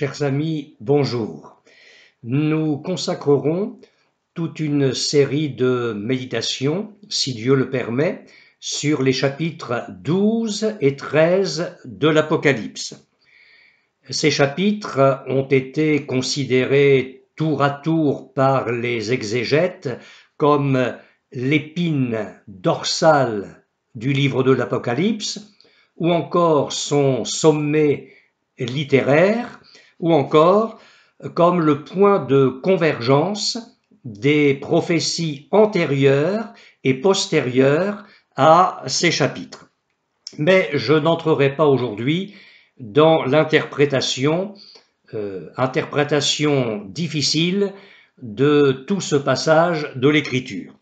Chers amis, bonjour. Nous consacrerons toute une série de méditations, si Dieu le permet, sur les chapitres 12 et 13 de l'Apocalypse. Ces chapitres ont été considérés tour à tour par les exégètes comme l'épine dorsale du livre de l'Apocalypse, ou encore son sommet littéraire, ou encore comme le point de convergence des prophéties antérieures et postérieures à ces chapitres. Mais je n'entrerai pas aujourd'hui dans l'interprétation, euh, interprétation difficile de tout ce passage de l'Écriture.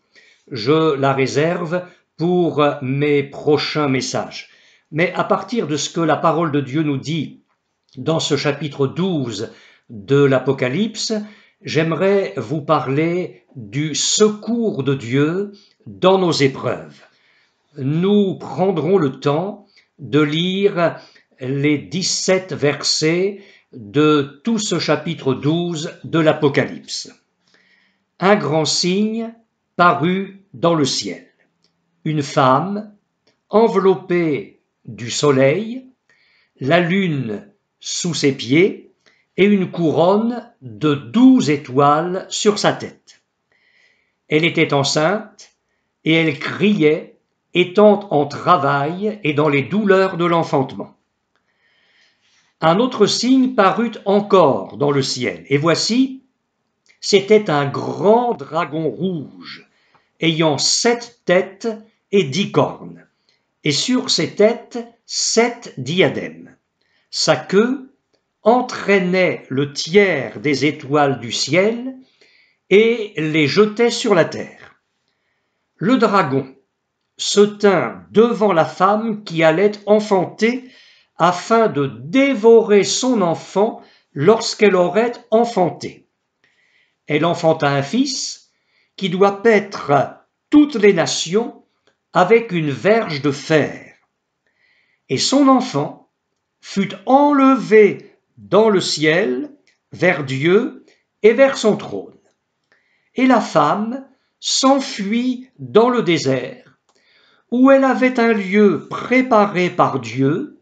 Je la réserve pour mes prochains messages. Mais à partir de ce que la parole de Dieu nous dit dans ce chapitre 12 de l'Apocalypse, j'aimerais vous parler du secours de Dieu dans nos épreuves. Nous prendrons le temps de lire les 17 versets de tout ce chapitre 12 de l'Apocalypse. Un grand signe parut dans le ciel. Une femme enveloppée du soleil, la lune sous ses pieds et une couronne de douze étoiles sur sa tête. Elle était enceinte et elle criait, étant en travail et dans les douleurs de l'enfantement. Un autre signe parut encore dans le ciel, et voici, c'était un grand dragon rouge, ayant sept têtes et dix cornes, et sur ses têtes sept diadèmes. Sa queue entraînait le tiers des étoiles du ciel et les jetait sur la terre. Le dragon se tint devant la femme qui allait enfanter afin de dévorer son enfant lorsqu'elle aurait enfanté. Elle enfanta un fils qui doit paître toutes les nations avec une verge de fer. Et son enfant fut enlevée dans le ciel, vers Dieu et vers son trône. Et la femme s'enfuit dans le désert, où elle avait un lieu préparé par Dieu,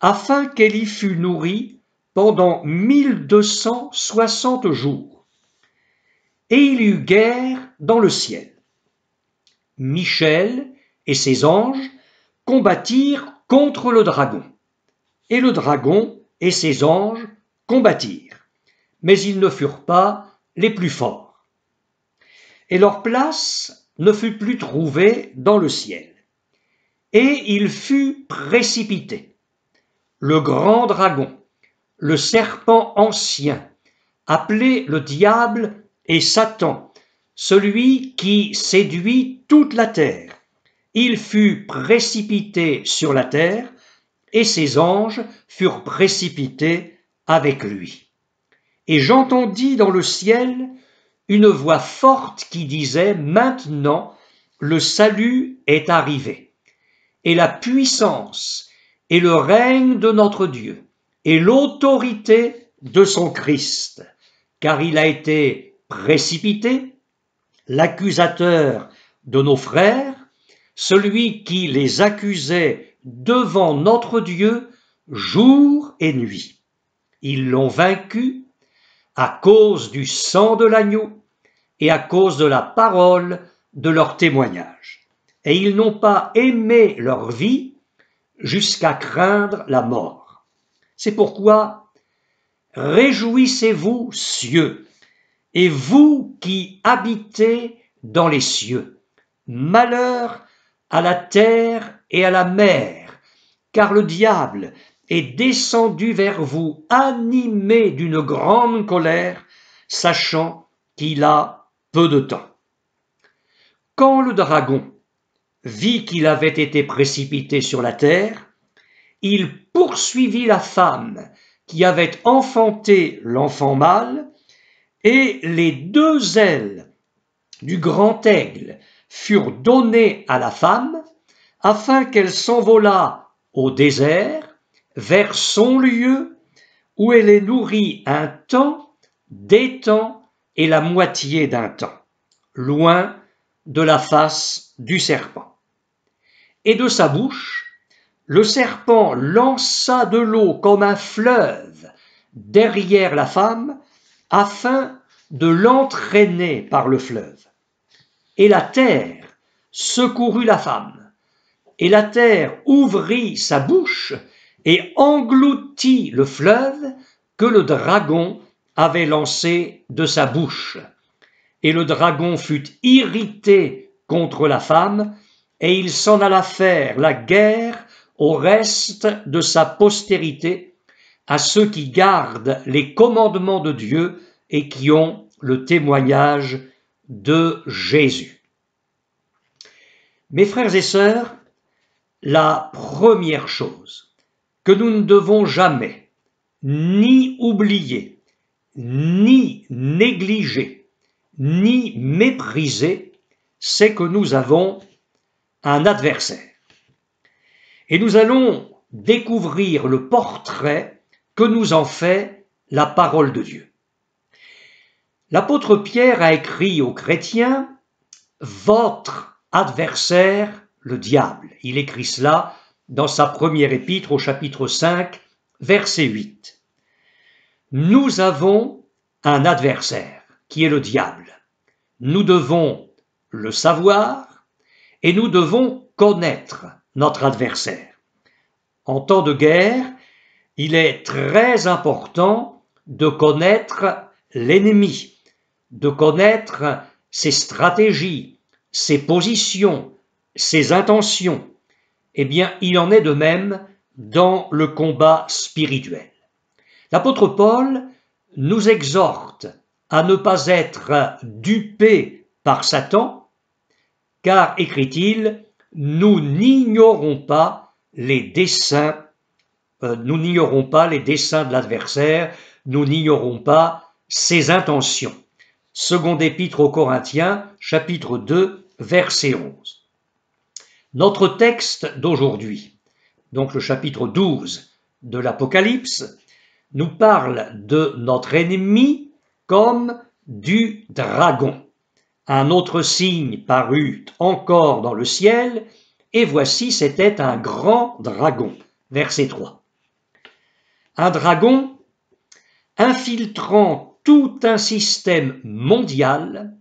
afin qu'elle y fût nourrie pendant 1260 jours. Et il y eut guerre dans le ciel. Michel et ses anges combattirent contre le dragon et le dragon et ses anges combattirent, mais ils ne furent pas les plus forts. Et leur place ne fut plus trouvée dans le ciel. Et il fut précipité. Le grand dragon, le serpent ancien, appelé le diable et Satan, celui qui séduit toute la terre. Il fut précipité sur la terre, et ses anges furent précipités avec lui. Et j'entendis dans le ciel une voix forte qui disait, Maintenant le salut est arrivé, et la puissance, et le règne de notre Dieu, et l'autorité de son Christ, car il a été précipité, l'accusateur de nos frères, celui qui les accusait devant notre Dieu jour et nuit. Ils l'ont vaincu à cause du sang de l'agneau et à cause de la parole de leur témoignage. Et ils n'ont pas aimé leur vie jusqu'à craindre la mort. C'est pourquoi réjouissez-vous, cieux, et vous qui habitez dans les cieux. Malheur à la terre et à la mer, car le diable est descendu vers vous animé d'une grande colère, sachant qu'il a peu de temps. Quand le dragon vit qu'il avait été précipité sur la terre, il poursuivit la femme qui avait enfanté l'enfant mâle, et les deux ailes du grand aigle furent données à la femme, afin qu'elle s'envolât au désert, vers son lieu, où elle est nourrie un temps, des temps et la moitié d'un temps, loin de la face du serpent. Et de sa bouche, le serpent lança de l'eau comme un fleuve derrière la femme, afin de l'entraîner par le fleuve. Et la terre secourut la femme, et la terre ouvrit sa bouche et engloutit le fleuve que le dragon avait lancé de sa bouche. Et le dragon fut irrité contre la femme, et il s'en alla faire la guerre au reste de sa postérité, à ceux qui gardent les commandements de Dieu et qui ont le témoignage de Jésus. Mes frères et sœurs, la première chose que nous ne devons jamais ni oublier, ni négliger, ni mépriser, c'est que nous avons un adversaire. Et nous allons découvrir le portrait que nous en fait la parole de Dieu. L'apôtre Pierre a écrit aux chrétiens, Votre adversaire le diable. Il écrit cela dans sa première épître au chapitre 5, verset 8. Nous avons un adversaire qui est le diable. Nous devons le savoir et nous devons connaître notre adversaire. En temps de guerre, il est très important de connaître l'ennemi, de connaître ses stratégies, ses positions, ses intentions, eh bien il en est de même dans le combat spirituel. L'apôtre Paul nous exhorte à ne pas être dupés par Satan, car, écrit-il, nous n'ignorons pas les desseins, euh, nous n'ignorons pas les desseins de l'adversaire, nous n'ignorons pas ses intentions. Second épître aux Corinthiens, chapitre 2, verset 11. Notre texte d'aujourd'hui, donc le chapitre 12 de l'Apocalypse, nous parle de notre ennemi comme du dragon. Un autre signe parut encore dans le ciel, et voici c'était un grand dragon. Verset 3. Un dragon infiltrant tout un système mondial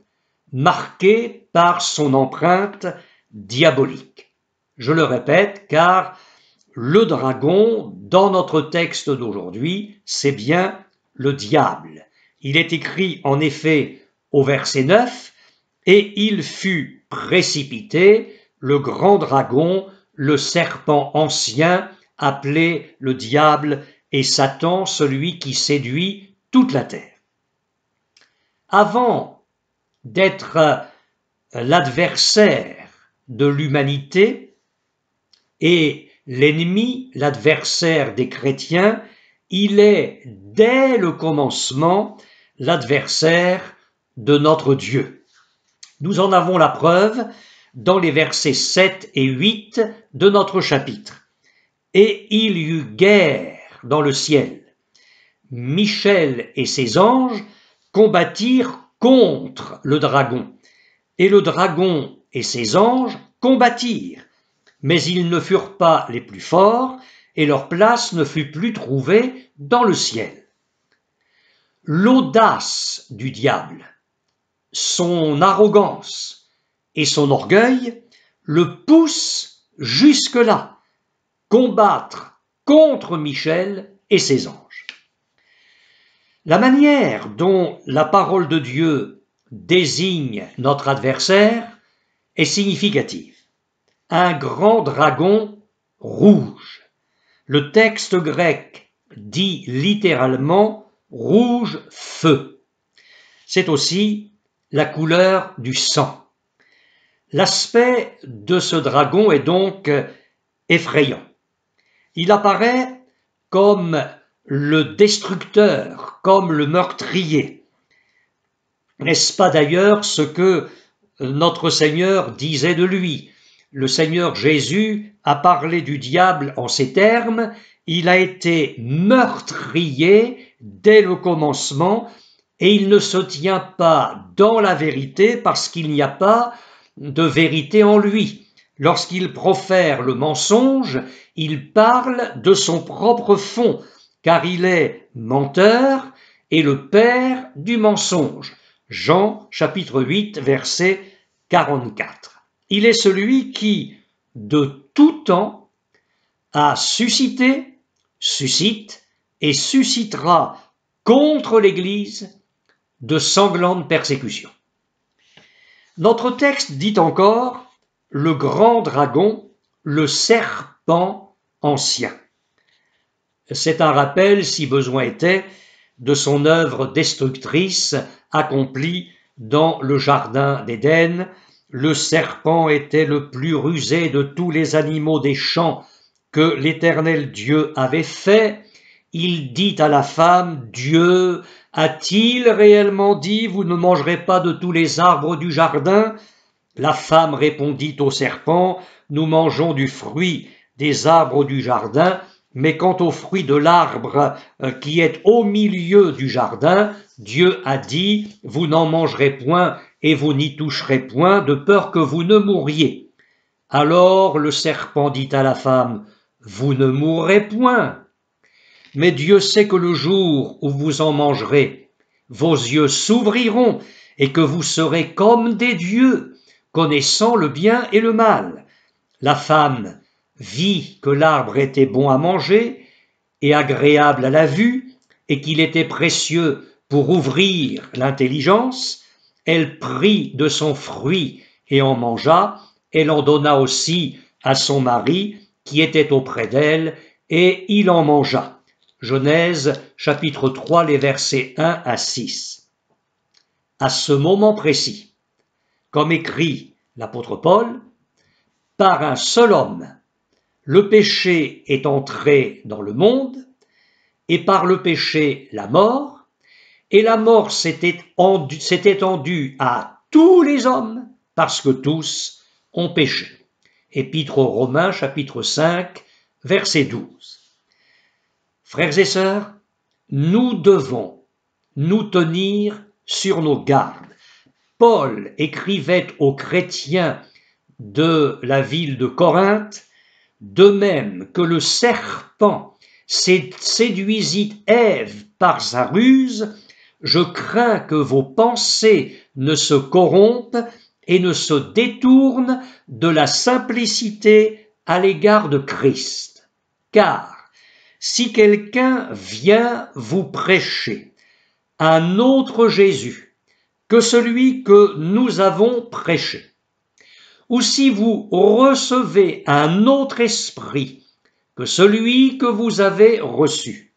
marqué par son empreinte diabolique. Je le répète, car le dragon, dans notre texte d'aujourd'hui, c'est bien le diable. Il est écrit en effet au verset 9, Et il fut précipité, le grand dragon, le serpent ancien, appelé le diable et Satan, celui qui séduit toute la terre. Avant d'être l'adversaire de l'humanité, et l'ennemi, l'adversaire des chrétiens, il est dès le commencement l'adversaire de notre Dieu. Nous en avons la preuve dans les versets 7 et 8 de notre chapitre. Et il y eut guerre dans le ciel. Michel et ses anges combattirent contre le dragon, et le dragon et ses anges combattirent mais ils ne furent pas les plus forts, et leur place ne fut plus trouvée dans le ciel. L'audace du diable, son arrogance et son orgueil le poussent jusque-là, combattre contre Michel et ses anges. La manière dont la parole de Dieu désigne notre adversaire est significative un grand dragon rouge. Le texte grec dit littéralement rouge feu. C'est aussi la couleur du sang. L'aspect de ce dragon est donc effrayant. Il apparaît comme le destructeur, comme le meurtrier. N'est-ce pas d'ailleurs ce que notre Seigneur disait de lui le Seigneur Jésus a parlé du diable en ces termes, il a été meurtrier dès le commencement et il ne se tient pas dans la vérité parce qu'il n'y a pas de vérité en lui. Lorsqu'il profère le mensonge, il parle de son propre fond, car il est menteur et le père du mensonge. Jean chapitre 8 verset 44. Il est celui qui, de tout temps, a suscité, suscite et suscitera contre l'Église de sanglantes persécutions. Notre texte dit encore le grand dragon, le serpent ancien. C'est un rappel, si besoin était, de son œuvre destructrice accomplie dans le Jardin d'Éden le serpent était le plus rusé de tous les animaux des champs que l'Éternel Dieu avait fait. Il dit à la femme, Dieu a-t-il réellement dit, vous ne mangerez pas de tous les arbres du jardin La femme répondit au serpent, nous mangeons du fruit des arbres du jardin, mais quant au fruit de l'arbre euh, qui est au milieu du jardin, Dieu a dit, vous n'en mangerez point, et vous n'y toucherez point de peur que vous ne mouriez. Alors le serpent dit à la femme, Vous ne mourrez point. Mais Dieu sait que le jour où vous en mangerez, vos yeux s'ouvriront et que vous serez comme des dieux, connaissant le bien et le mal. La femme vit que l'arbre était bon à manger et agréable à la vue, et qu'il était précieux pour ouvrir l'intelligence, elle prit de son fruit et en mangea. Elle en donna aussi à son mari qui était auprès d'elle, et il en mangea. Genèse chapitre 3 les versets 1 à 6. À ce moment précis, comme écrit l'apôtre Paul, par un seul homme, le péché est entré dans le monde, et par le péché la mort, et la mort s'était étendue à tous les hommes, parce que tous ont péché. Épître aux Romains, chapitre 5, verset 12. Frères et sœurs, nous devons nous tenir sur nos gardes. Paul écrivait aux chrétiens de la ville de Corinthe, de même que le serpent séduisit Ève par sa ruse, je crains que vos pensées ne se corrompent et ne se détournent de la simplicité à l'égard de Christ. Car si quelqu'un vient vous prêcher un autre Jésus que celui que nous avons prêché, ou si vous recevez un autre esprit que celui que vous avez reçu,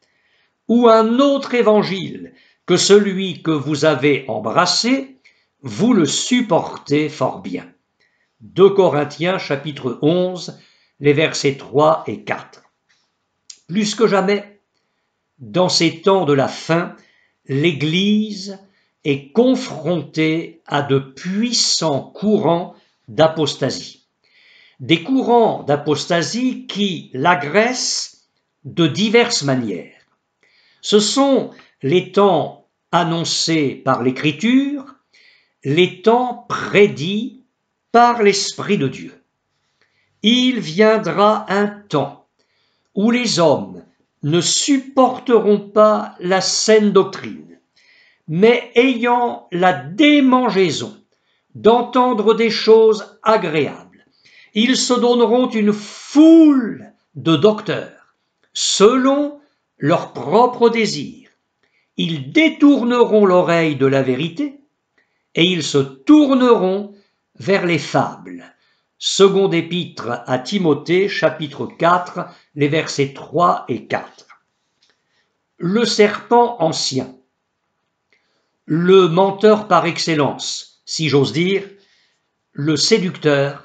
ou un autre évangile que celui que vous avez embrassé, vous le supportez fort bien. 2 Corinthiens chapitre 11, les versets 3 et 4. Plus que jamais, dans ces temps de la fin, l'Église est confrontée à de puissants courants d'apostasie. Des courants d'apostasie qui l'agressent de diverses manières. Ce sont les temps annoncés par l'Écriture, les temps prédits par l'Esprit de Dieu. Il viendra un temps où les hommes ne supporteront pas la saine doctrine, mais ayant la démangeaison d'entendre des choses agréables, ils se donneront une foule de docteurs, selon leur propre désir ils détourneront l'oreille de la vérité et ils se tourneront vers les fables. Second épître à Timothée chapitre 4 les versets 3 et 4. Le serpent ancien, le menteur par excellence, si j'ose dire, le séducteur,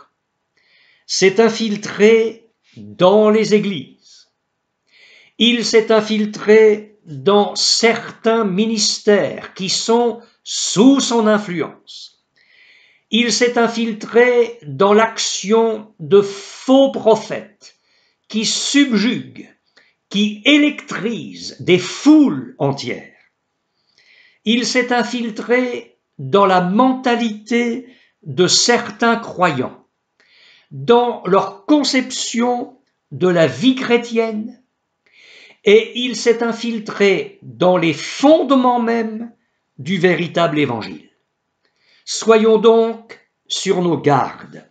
s'est infiltré dans les églises. Il s'est infiltré dans certains ministères qui sont sous son influence. Il s'est infiltré dans l'action de faux prophètes qui subjuguent, qui électrisent des foules entières. Il s'est infiltré dans la mentalité de certains croyants, dans leur conception de la vie chrétienne, et il s'est infiltré dans les fondements mêmes du véritable évangile. Soyons donc sur nos gardes.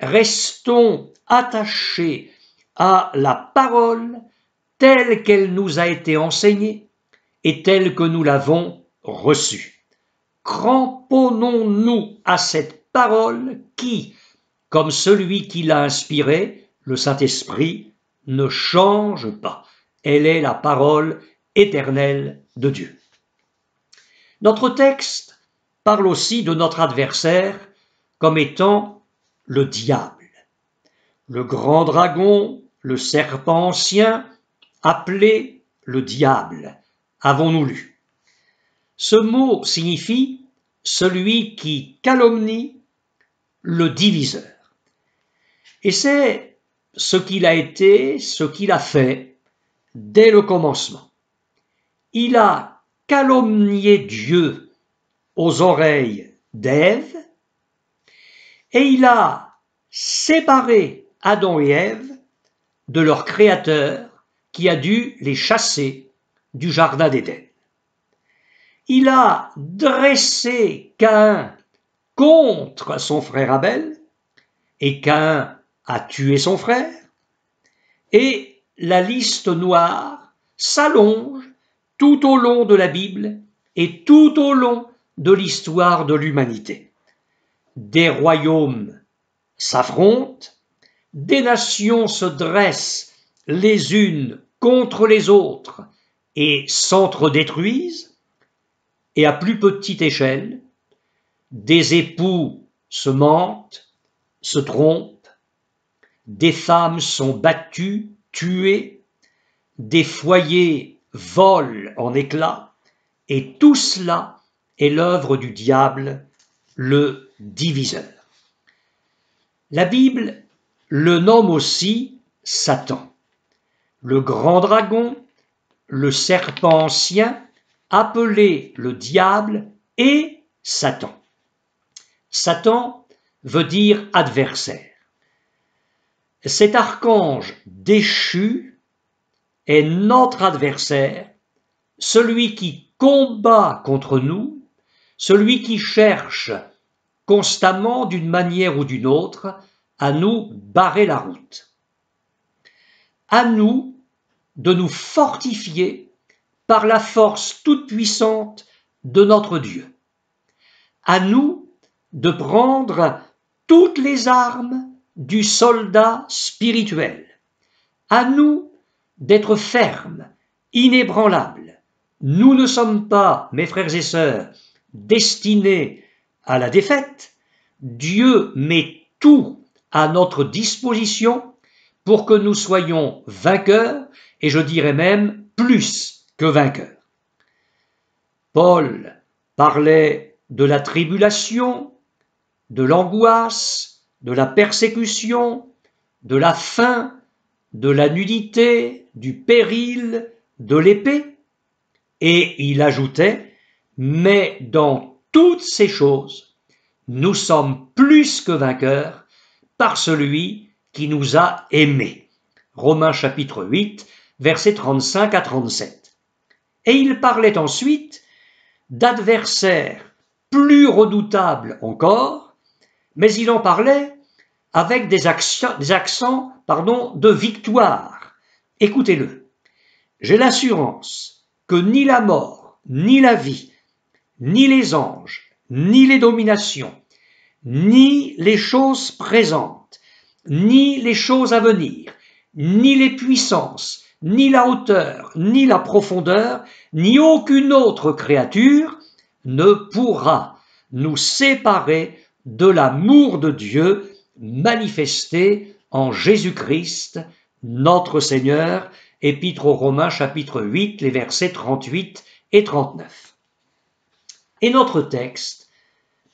Restons attachés à la parole telle qu'elle nous a été enseignée et telle que nous l'avons reçue. Cramponnons-nous à cette parole qui, comme celui qui l'a inspirée, le Saint-Esprit, ne change pas elle est la parole éternelle de Dieu. Notre texte parle aussi de notre adversaire comme étant le diable, le grand dragon, le serpent ancien, appelé le diable, avons-nous lu. Ce mot signifie celui qui calomnie le diviseur. Et c'est ce qu'il a été, ce qu'il a fait, dès le commencement. Il a calomnié Dieu aux oreilles d'Ève et il a séparé Adam et Ève de leur Créateur qui a dû les chasser du Jardin d'Éden. Il a dressé Cain contre son frère Abel, et Cain a tué son frère, et la liste noire s'allonge tout au long de la Bible et tout au long de l'histoire de l'humanité. Des royaumes s'affrontent, des nations se dressent les unes contre les autres et s'entre-détruisent, et à plus petite échelle, des époux se mentent, se trompent, des femmes sont battues, tuer, des foyers volent en éclats, et tout cela est l'œuvre du diable, le diviseur. La Bible le nomme aussi Satan, le grand dragon, le serpent ancien, appelé le diable et Satan. Satan veut dire adversaire. Cet archange déchu est notre adversaire, celui qui combat contre nous, celui qui cherche constamment d'une manière ou d'une autre à nous barrer la route. À nous de nous fortifier par la force toute-puissante de notre Dieu. À nous de prendre toutes les armes du soldat spirituel. À nous d'être fermes, inébranlables. Nous ne sommes pas, mes frères et sœurs, destinés à la défaite. Dieu met tout à notre disposition pour que nous soyons vainqueurs, et je dirais même plus que vainqueurs. Paul parlait de la tribulation, de l'angoisse, de la persécution, de la faim, de la nudité, du péril, de l'épée. Et il ajoutait, mais dans toutes ces choses, nous sommes plus que vainqueurs par celui qui nous a aimés. Romains chapitre 8, versets 35 à 37. Et il parlait ensuite d'adversaires plus redoutables encore, mais il en parlait avec des, accents pardon, de victoire. Écoutez-le. J'ai l'assurance que ni la mort, ni la vie, ni les anges, ni les dominations, ni les choses présentes, ni les choses à venir, ni les puissances, ni la hauteur, ni la profondeur, ni aucune autre créature ne pourra nous séparer de l'amour de Dieu manifesté en Jésus-Christ, notre Seigneur, Épître aux Romains chapitre 8, les versets 38 et 39. Et notre texte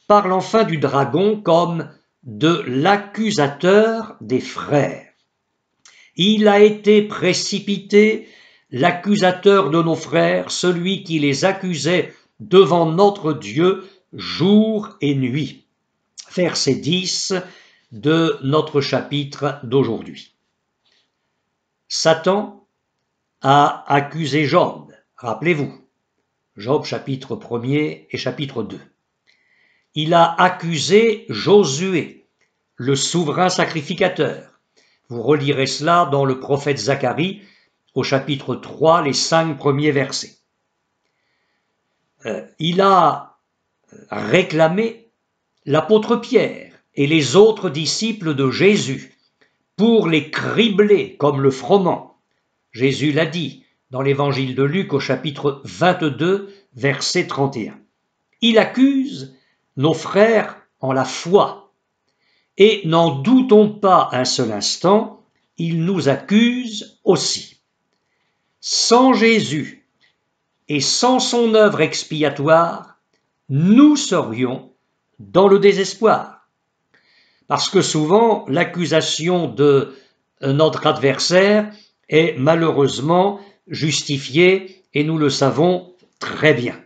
parle enfin du dragon comme de l'accusateur des frères. Il a été précipité, l'accusateur de nos frères, celui qui les accusait devant notre Dieu jour et nuit. Verset 10, de notre chapitre d'aujourd'hui. Satan a accusé Job, rappelez-vous, Job chapitre 1er et chapitre 2. Il a accusé Josué, le souverain sacrificateur. Vous relirez cela dans le prophète Zacharie au chapitre 3, les cinq premiers versets. Euh, il a réclamé l'apôtre Pierre, et les autres disciples de Jésus pour les cribler comme le froment. Jésus l'a dit dans l'évangile de Luc au chapitre 22, verset 31. Il accuse nos frères en la foi. Et n'en doutons pas un seul instant, il nous accuse aussi. Sans Jésus et sans son œuvre expiatoire, nous serions dans le désespoir. Parce que souvent, l'accusation de euh, notre adversaire est malheureusement justifiée et nous le savons très bien.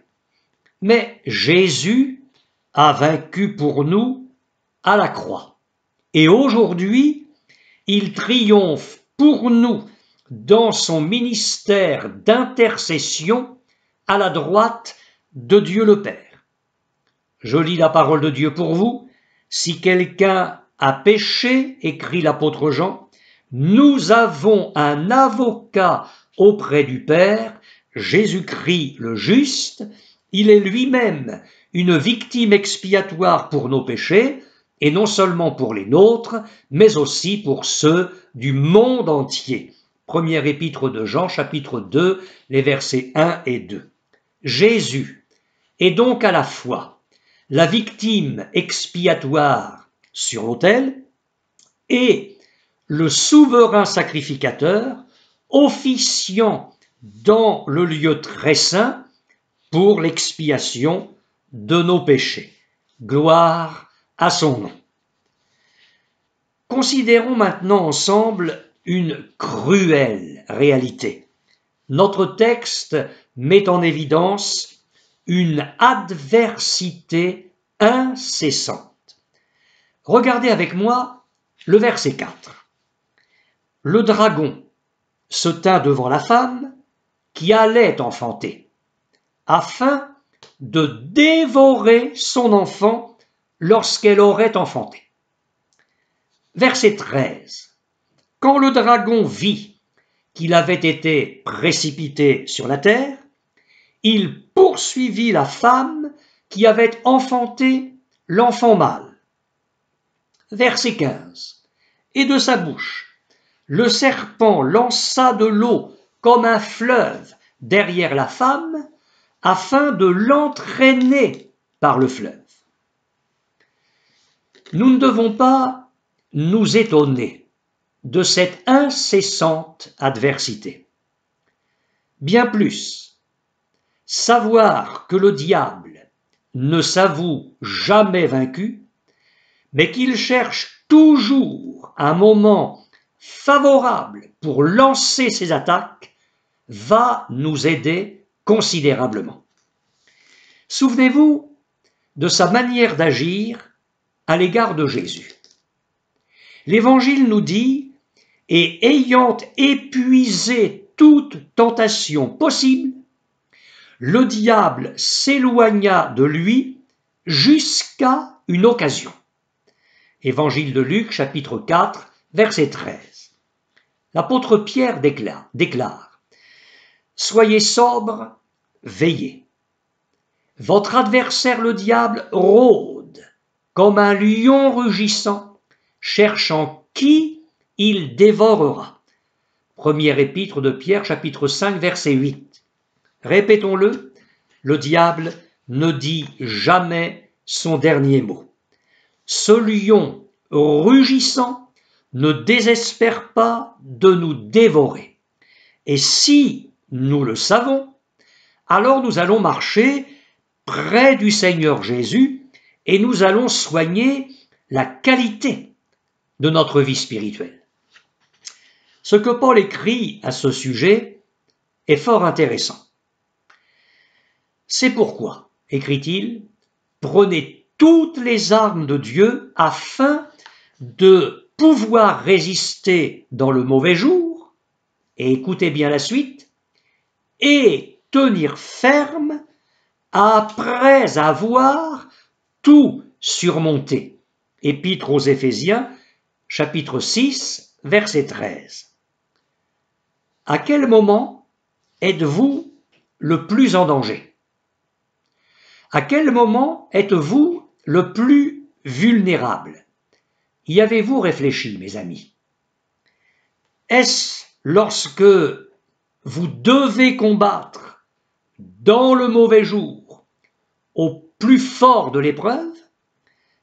Mais Jésus a vaincu pour nous à la croix. Et aujourd'hui, il triomphe pour nous dans son ministère d'intercession à la droite de Dieu le Père. Je lis la parole de Dieu pour vous si quelqu'un a péché, écrit l'apôtre Jean, nous avons un avocat auprès du Père, Jésus-Christ le juste, il est lui-même une victime expiatoire pour nos péchés, et non seulement pour les nôtres, mais aussi pour ceux du monde entier. Première épître de Jean, chapitre 2, les versets 1 et 2. Jésus est donc à la fois la victime expiatoire sur l'autel et le souverain sacrificateur officiant dans le lieu très saint pour l'expiation de nos péchés. Gloire à son nom. Considérons maintenant ensemble une cruelle réalité. Notre texte met en évidence une adversité incessante. Regardez avec moi le verset 4. Le dragon se tint devant la femme qui allait enfanter, afin de dévorer son enfant lorsqu'elle aurait enfanté. Verset 13. Quand le dragon vit qu'il avait été précipité sur la terre, il poursuivit la femme qui avait enfanté l'enfant mâle. Verset 15. Et de sa bouche, le serpent lança de l'eau comme un fleuve derrière la femme, afin de l'entraîner par le fleuve. Nous ne devons pas nous étonner de cette incessante adversité. Bien plus, Savoir que le diable ne s'avoue jamais vaincu, mais qu'il cherche toujours un moment favorable pour lancer ses attaques, va nous aider considérablement. Souvenez-vous de sa manière d'agir à l'égard de Jésus. L'Évangile nous dit, et ayant épuisé toute tentation possible, le diable s'éloigna de lui jusqu'à une occasion. Évangile de Luc chapitre 4 verset 13. L'apôtre Pierre déclare, déclare Soyez sobre, veillez. Votre adversaire le diable rôde comme un lion rugissant, cherchant qui il dévorera. Premier épître de Pierre chapitre 5 verset 8. Répétons-le, le diable ne dit jamais son dernier mot. Ce lion rugissant ne désespère pas de nous dévorer. Et si nous le savons, alors nous allons marcher près du Seigneur Jésus et nous allons soigner la qualité de notre vie spirituelle. Ce que Paul écrit à ce sujet est fort intéressant. C'est pourquoi, écrit-il, prenez toutes les armes de Dieu afin de pouvoir résister dans le mauvais jour, et écoutez bien la suite, et tenir ferme après avoir tout surmonté. Épître aux Éphésiens, chapitre 6, verset 13. À quel moment êtes-vous le plus en danger à quel moment êtes-vous le plus vulnérable Y avez-vous réfléchi, mes amis Est-ce lorsque vous devez combattre dans le mauvais jour au plus fort de l'épreuve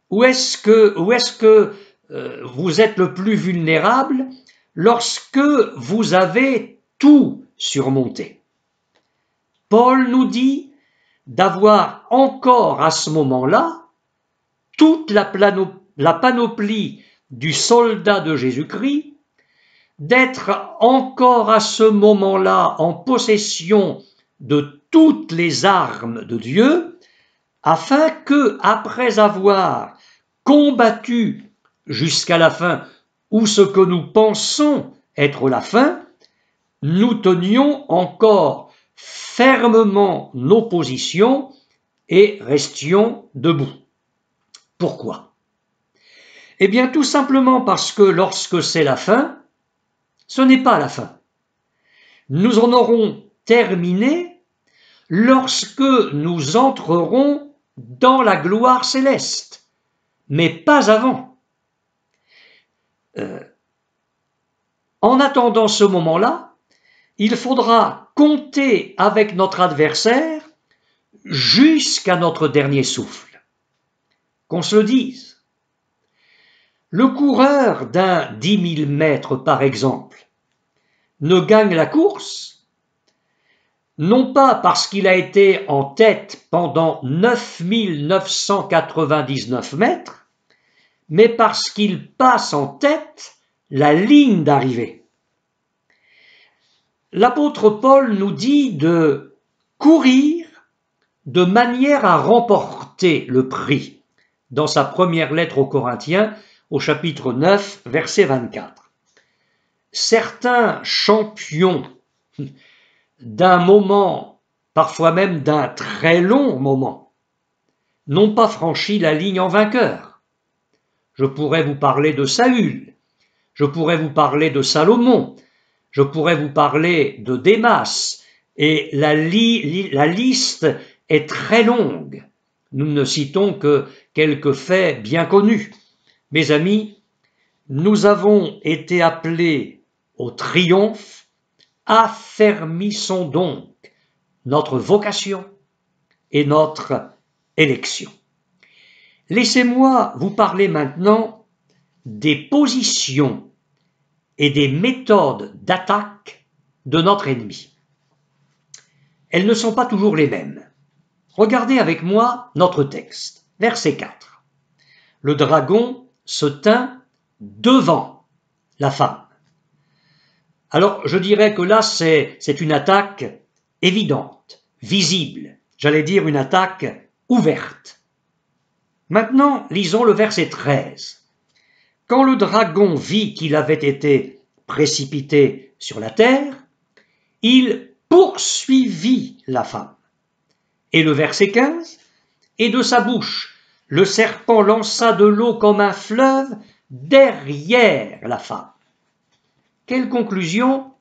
Ou est-ce que, euh, vous êtes le plus vulnérable lorsque vous avez tout surmonté Paul nous dit d'avoir encore à ce moment-là toute la, panoplie du soldat de Jésus-Christ, d'être encore à ce moment-là en possession de toutes les armes de Dieu, afin que, après avoir combattu jusqu'à la fin, ou ce que nous pensons être la fin, nous tenions encore fermement nos positions et restions debout. Pourquoi Eh bien tout simplement parce que lorsque c'est la fin, ce n'est pas la fin. Nous en aurons terminé lorsque nous entrerons dans la gloire céleste, mais pas avant. Euh, en attendant ce moment-là, il faudra compter avec notre adversaire jusqu'à notre dernier souffle. Qu'on se le dise. Le coureur d'un 10 000 mètres, par exemple, ne gagne la course non pas parce qu'il a été en tête pendant 9 999 mètres, mais parce qu'il passe en tête la ligne d'arrivée l'apôtre Paul nous dit de courir de manière à remporter le prix dans sa première lettre aux Corinthiens au chapitre 9 verset 24. Certains champions d'un moment, parfois même d'un très long moment, n'ont pas franchi la ligne en vainqueur. Je pourrais vous parler de Saül, je pourrais vous parler de Salomon, je pourrais vous parler de Démas, et la, la liste est très longue. Nous ne citons que quelques faits bien connus. Mes amis, nous avons été appelés au triomphe, affermissons donc notre vocation et notre élection. Laissez-moi vous parler maintenant des positions et des méthodes d'attaque de notre ennemi. Elles ne sont pas toujours les mêmes. Regardez avec moi notre texte, verset 4. Le dragon se tint devant la femme. Alors je dirais que là c'est une attaque évidente, visible, j'allais dire une attaque ouverte. Maintenant lisons le verset 13. Quand le dragon vit qu'il avait été précipité sur la terre, il poursuivit la femme. Et le verset 15, Et de sa bouche, le serpent lança de l'eau comme un fleuve derrière la femme. Quelle conclusion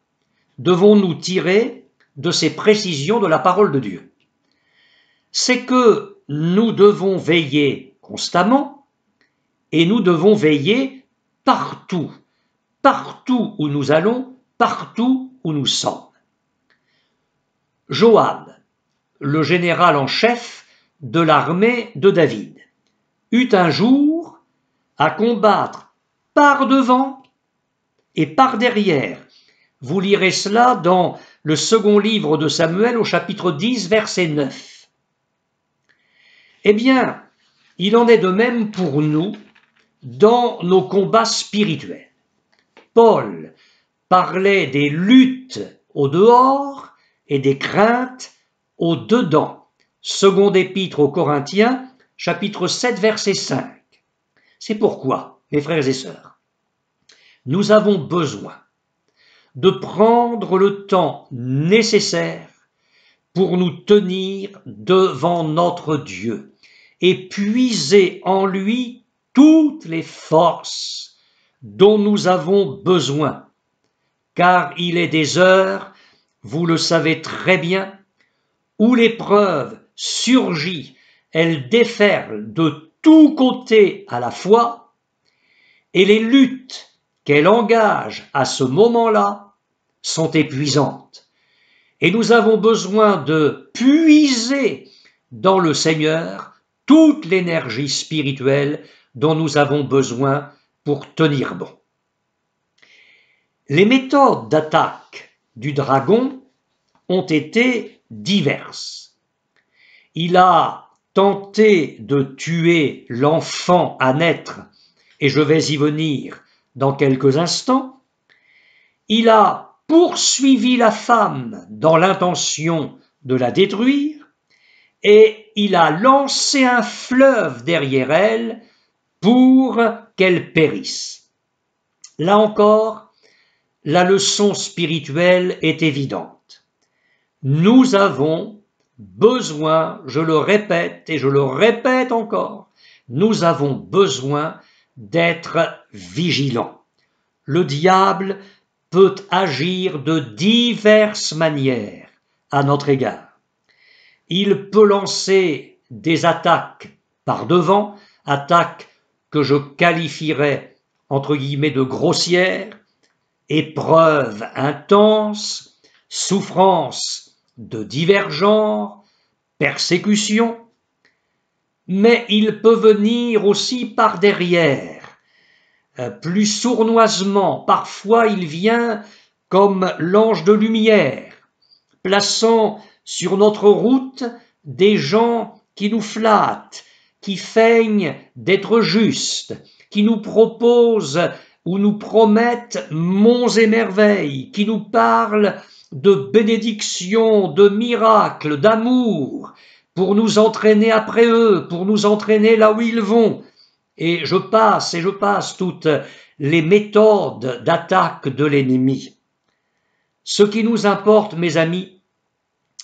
devons-nous tirer de ces précisions de la parole de Dieu C'est que nous devons veiller constamment et nous devons veiller partout, partout où nous allons, partout où nous sommes. Joab, le général en chef de l'armée de David, eut un jour à combattre par devant et par derrière. Vous lirez cela dans le second livre de Samuel au chapitre 10, verset 9. Eh bien, il en est de même pour nous dans nos combats spirituels. Paul parlait des luttes au dehors et des craintes au dedans. Second épître aux Corinthiens, chapitre 7, verset 5. C'est pourquoi, mes frères et sœurs, nous avons besoin de prendre le temps nécessaire pour nous tenir devant notre Dieu et puiser en lui toutes les forces dont nous avons besoin, car il est des heures, vous le savez très bien, où l'épreuve surgit, elle déferle de tous côtés à la fois, et les luttes qu'elle engage à ce moment-là sont épuisantes. Et nous avons besoin de puiser dans le Seigneur toute l'énergie spirituelle dont nous avons besoin pour tenir bon. Les méthodes d'attaque du dragon ont été diverses. Il a tenté de tuer l'enfant à naître, et je vais y venir dans quelques instants. Il a poursuivi la femme dans l'intention de la détruire, et il a lancé un fleuve derrière elle pour qu'elle périssent. Là encore, la leçon spirituelle est évidente. Nous avons besoin, je le répète et je le répète encore, nous avons besoin d'être vigilants. Le diable peut agir de diverses manières à notre égard. Il peut lancer des attaques par devant, attaques que je qualifierais entre guillemets de grossière, épreuve intense, souffrance de divers genres, persécution, mais il peut venir aussi par derrière. Euh, plus sournoisement, parfois il vient comme l'ange de lumière, plaçant sur notre route des gens qui nous flattent, qui feignent d'être justes, qui nous proposent ou nous promettent monts et merveilles, qui nous parlent de bénédictions, de miracles, d'amour, pour nous entraîner après eux, pour nous entraîner là où ils vont. Et je passe et je passe toutes les méthodes d'attaque de l'ennemi. Ce qui nous importe, mes amis,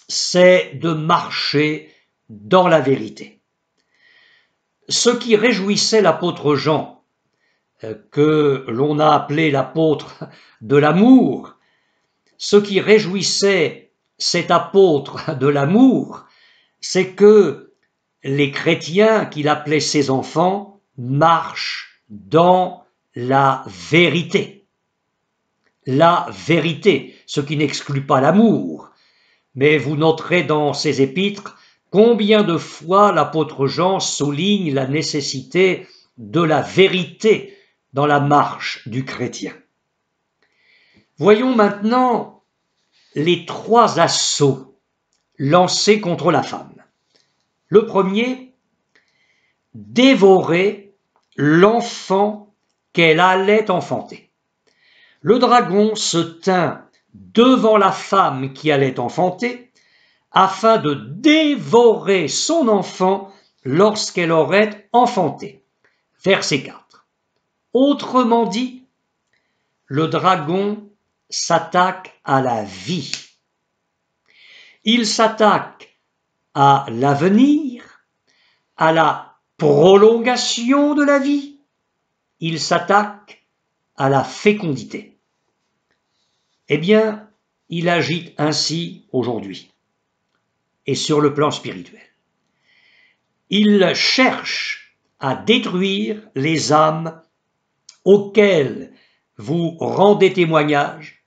c'est de marcher dans la vérité ce qui réjouissait l'apôtre Jean, euh, que l'on a appelé l'apôtre de l'amour, ce qui réjouissait cet apôtre de l'amour, c'est que les chrétiens qu'il appelait ses enfants marchent dans la vérité. La vérité, ce qui n'exclut pas l'amour. Mais vous noterez dans ses épîtres Combien de fois l'apôtre Jean souligne la nécessité de la vérité dans la marche du chrétien. Voyons maintenant les trois assauts lancés contre la femme. Le premier, dévorer l'enfant qu'elle allait enfanter. Le dragon se tint devant la femme qui allait enfanter afin de dévorer son enfant lorsqu'elle aurait enfanté. Verset 4. Autrement dit, le dragon s'attaque à la vie. Il s'attaque à l'avenir, à la prolongation de la vie. Il s'attaque à la fécondité. Eh bien, il agit ainsi aujourd'hui et sur le plan spirituel. Il cherche à détruire les âmes auxquelles vous rendez témoignage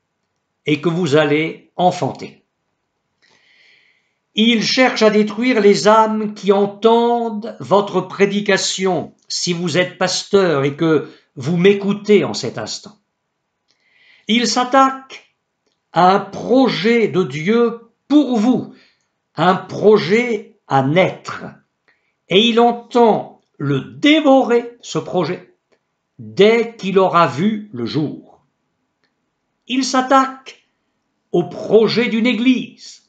et que vous allez enfanter. Il cherche à détruire les âmes qui entendent votre prédication si vous êtes pasteur et que vous m'écoutez en cet instant. Il s'attaque à un projet de Dieu pour vous un projet à naître. Et il entend le dévorer, ce projet, dès qu'il aura vu le jour. Il s'attaque au projet d'une Église,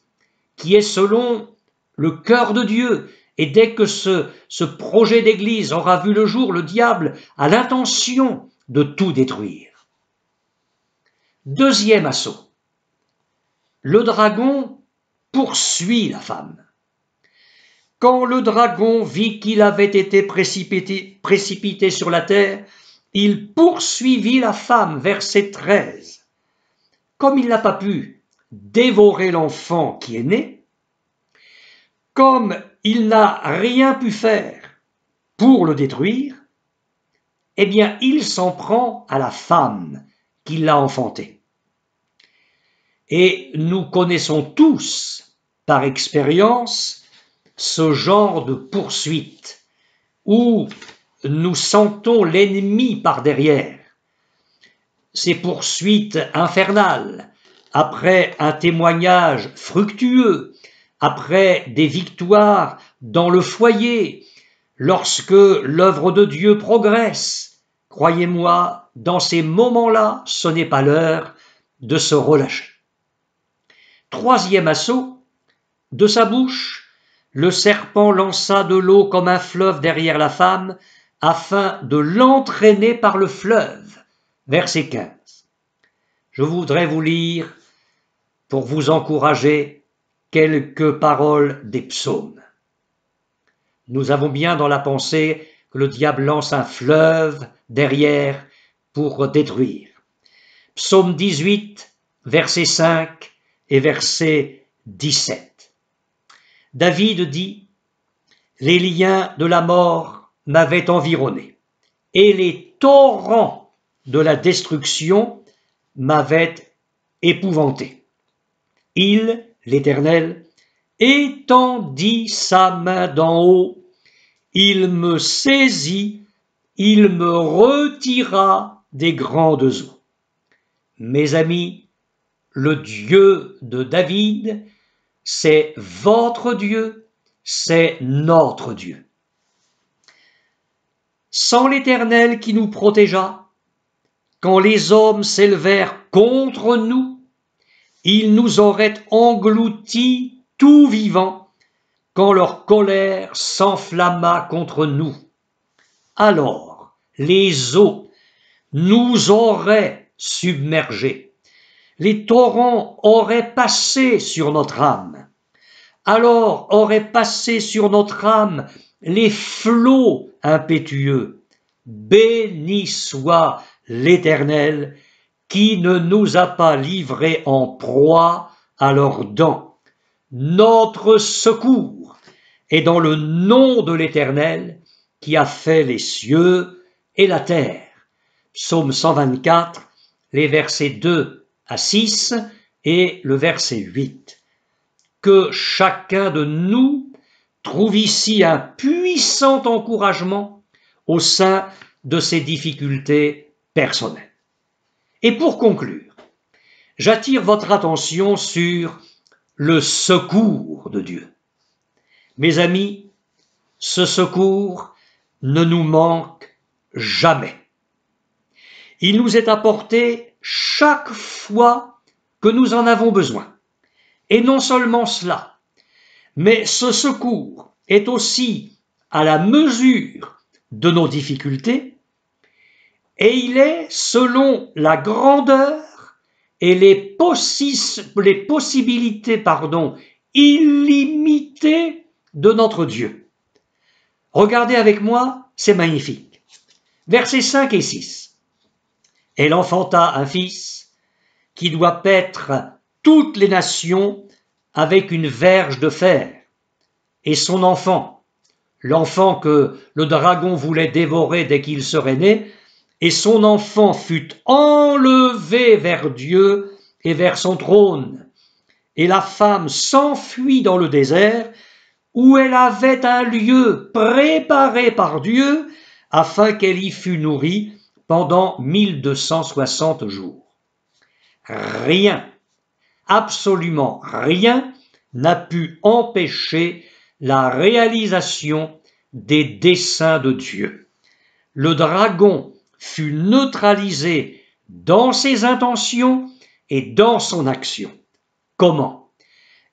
qui est selon le cœur de Dieu, et dès que ce, ce projet d'Église aura vu le jour, le diable a l'intention de tout détruire. Deuxième assaut. Le dragon poursuit la femme. Quand le dragon vit qu'il avait été précipité, sur la terre, il poursuivit la femme, verset 13. Comme il n'a pas pu dévorer l'enfant qui est né, comme il n'a rien pu faire pour le détruire, eh bien il s'en prend à la femme qui l'a enfanté. Et nous connaissons tous par expérience ce genre de poursuite où nous sentons l'ennemi par derrière. Ces poursuites infernales, après un témoignage fructueux, après des victoires dans le foyer, lorsque l'œuvre de Dieu progresse, croyez-moi, dans ces moments-là, ce n'est pas l'heure de se relâcher. Troisième assaut, de sa bouche, le serpent lança de l'eau comme un fleuve derrière la femme, afin de l'entraîner par le fleuve. Verset 15. Je voudrais vous lire, pour vous encourager, quelques paroles des psaumes. Nous avons bien dans la pensée que le diable lance un fleuve derrière pour détruire. Psaume 18, verset 5 et verset 17. David dit Les liens de la mort m'avaient environné, et les torrents de la destruction m'avaient épouvanté. Il, l'Éternel, étendit sa main d'en haut, il me saisit, il me retira des grandes eaux. Mes amis, le Dieu de David c'est votre Dieu, c'est notre Dieu. Sans l'Éternel qui nous protégea, quand les hommes s'élevèrent contre nous, ils nous auraient engloutis tout vivants, quand leur colère s'enflamma contre nous. Alors les eaux nous auraient submergés les torrents auraient passé sur notre âme. Alors auraient passé sur notre âme les flots impétueux. Béni soit l'Éternel qui ne nous a pas livrés en proie à leurs dents. Notre secours est dans le nom de l'Éternel qui a fait les cieux et la terre. Psaume 124, les versets 2 à 6 et le verset 8. Que chacun de nous trouve ici un puissant encouragement au sein de ses difficultés personnelles. Et pour conclure, j'attire votre attention sur le secours de Dieu. Mes amis, ce secours ne nous manque jamais. Il nous est apporté chaque fois que nous en avons besoin. Et non seulement cela, mais ce secours est aussi à la mesure de nos difficultés et il est selon la grandeur et les, possibilités pardon, illimitées de notre Dieu. Regardez avec moi, c'est magnifique. Versets 5 et 6. Elle enfanta un fils qui doit paître toutes les nations avec une verge de fer. Et son enfant, l'enfant que le dragon voulait dévorer dès qu'il serait né, et son enfant fut enlevé vers Dieu et vers son trône. Et la femme s'enfuit dans le désert, où elle avait un lieu préparé par Dieu, afin qu'elle y fût nourrie pendant 1260 jours. Rien, absolument rien, n'a pu empêcher la réalisation des desseins de Dieu. Le dragon fut neutralisé dans ses intentions et dans son action. Comment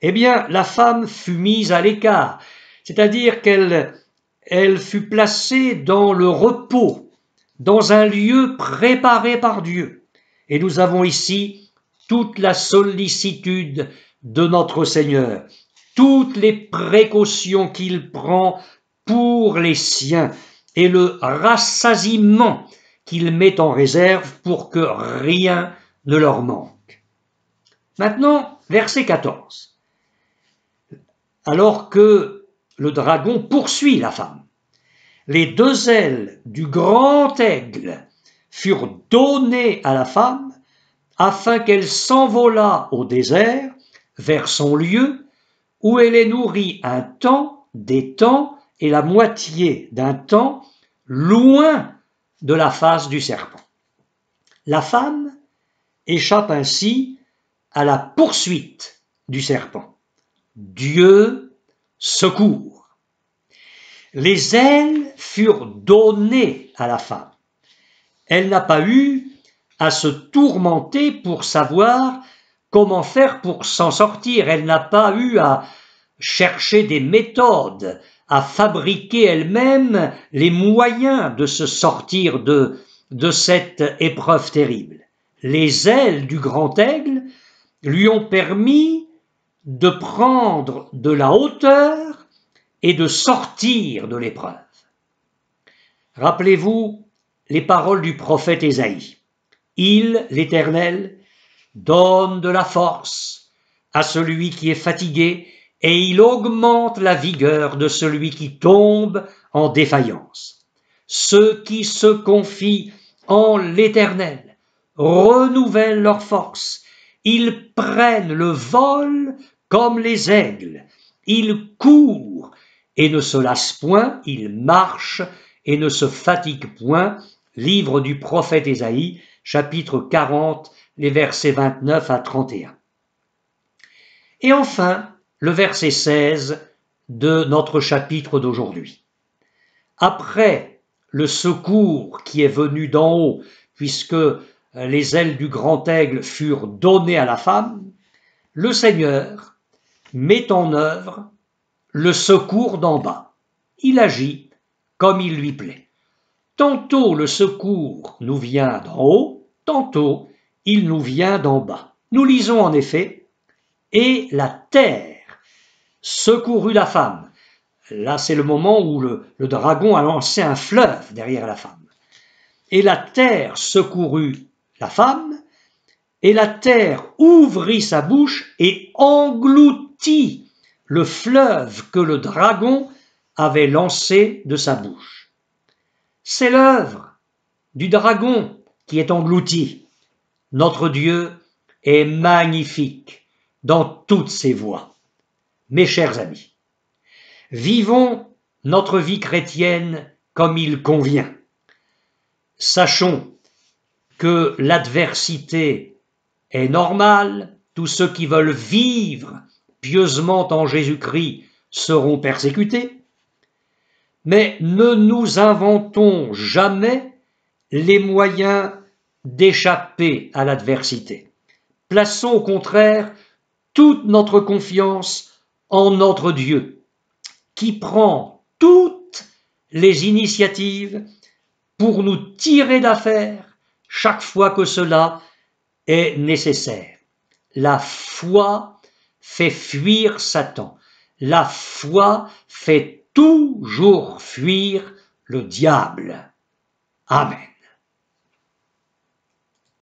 Eh bien, la femme fut mise à l'écart, c'est-à-dire qu'elle elle fut placée dans le repos dans un lieu préparé par Dieu. Et nous avons ici toute la sollicitude de notre Seigneur, toutes les précautions qu'il prend pour les siens et le rassasiment qu'il met en réserve pour que rien ne leur manque. Maintenant, verset 14. Alors que le dragon poursuit la femme les deux ailes du grand aigle furent données à la femme afin qu'elle s'envolât au désert vers son lieu où elle est nourrie un temps, des temps et la moitié d'un temps loin de la face du serpent. La femme échappe ainsi à la poursuite du serpent. Dieu secoue. Les ailes furent données à la femme. Elle n'a pas eu à se tourmenter pour savoir comment faire pour s'en sortir. Elle n'a pas eu à chercher des méthodes, à fabriquer elle-même les moyens de se sortir de, cette épreuve terrible. Les ailes du grand aigle lui ont permis de prendre de la hauteur et de sortir de l'épreuve. Rappelez-vous les paroles du prophète Ésaïe. Il, l'Éternel, donne de la force à celui qui est fatigué et il augmente la vigueur de celui qui tombe en défaillance. Ceux qui se confient en l'Éternel renouvellent leur force, ils prennent le vol comme les aigles, ils courent et ne se lasse point, il marche et ne se fatigue point. Livre du prophète Ésaïe, chapitre 40, les versets 29 à 31. Et enfin, le verset 16 de notre chapitre d'aujourd'hui. Après le secours qui est venu d'en haut, puisque les ailes du grand aigle furent données à la femme, le Seigneur met en œuvre le secours d'en bas. Il agit comme il lui plaît. Tantôt le secours nous vient d'en haut, tantôt il nous vient d'en bas. Nous lisons en effet Et la terre secourut la femme. Là, c'est le moment où le, dragon a lancé un fleuve derrière la femme. Et la terre secourut la femme, et la terre ouvrit sa bouche et engloutit le fleuve que le dragon avait lancé de sa bouche. C'est l'œuvre du dragon qui est englouti. Notre Dieu est magnifique dans toutes ses voies. Mes chers amis, vivons notre vie chrétienne comme il convient. Sachons que l'adversité est normale, tous ceux qui veulent vivre pieusement en Jésus-Christ seront persécutés, mais ne nous inventons jamais les moyens d'échapper à l'adversité. Plaçons au contraire toute notre confiance en notre Dieu, qui prend toutes les initiatives pour nous tirer d'affaire chaque fois que cela est nécessaire. La foi fait fuir Satan. La foi fait toujours fuir le diable. Amen.